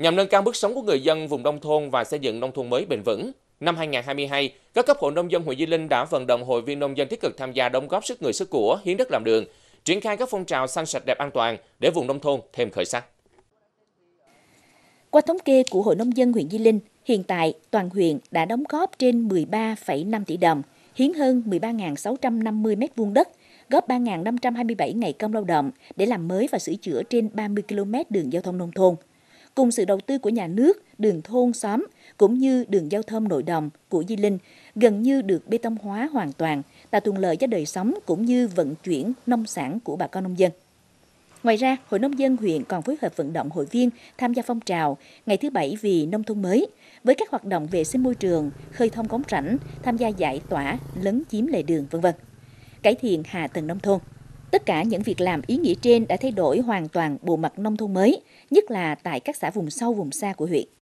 Nhằm nâng cao mức sống của người dân vùng nông thôn và xây dựng nông thôn mới bền vững, năm 2022, các cấp hội nông dân huyện Di Linh đã vận động hội viên nông dân tích cực tham gia đóng góp sức người sức của, hiến đất làm đường, triển khai các phong trào xanh sạch đẹp an toàn để vùng nông thôn thêm khởi sắc. Qua thống kê của Hội Nông dân huyện Di Linh, hiện tại toàn huyện đã đóng góp trên 13,5 tỷ đồng, hiến hơn 13.650 m2 đất, góp 3.527 ngày công lao động để làm mới và sửa chữa trên 30 km đường giao thông nông thôn – cùng sự đầu tư của nhà nước, đường thôn xóm cũng như đường giao thông nội đồng của Di Linh gần như được bê tông hóa hoàn toàn, tạo thuận lợi cho đời sống cũng như vận chuyển nông sản của bà con nông dân. Ngoài ra, Hội Nông dân huyện còn phối hợp vận động hội viên tham gia phong trào Ngày thứ Bảy vì Nông thôn mới với các hoạt động vệ sinh môi trường, khơi thông cống rãnh, tham gia giải tỏa, lấn chiếm lề đường, v.v. cải thiện hạ tầng nông thôn. Tất cả những việc làm ý nghĩa trên đã thay đổi hoàn toàn bộ mặt nông thôn mới, nhất là tại các xã vùng sâu vùng xa của huyện.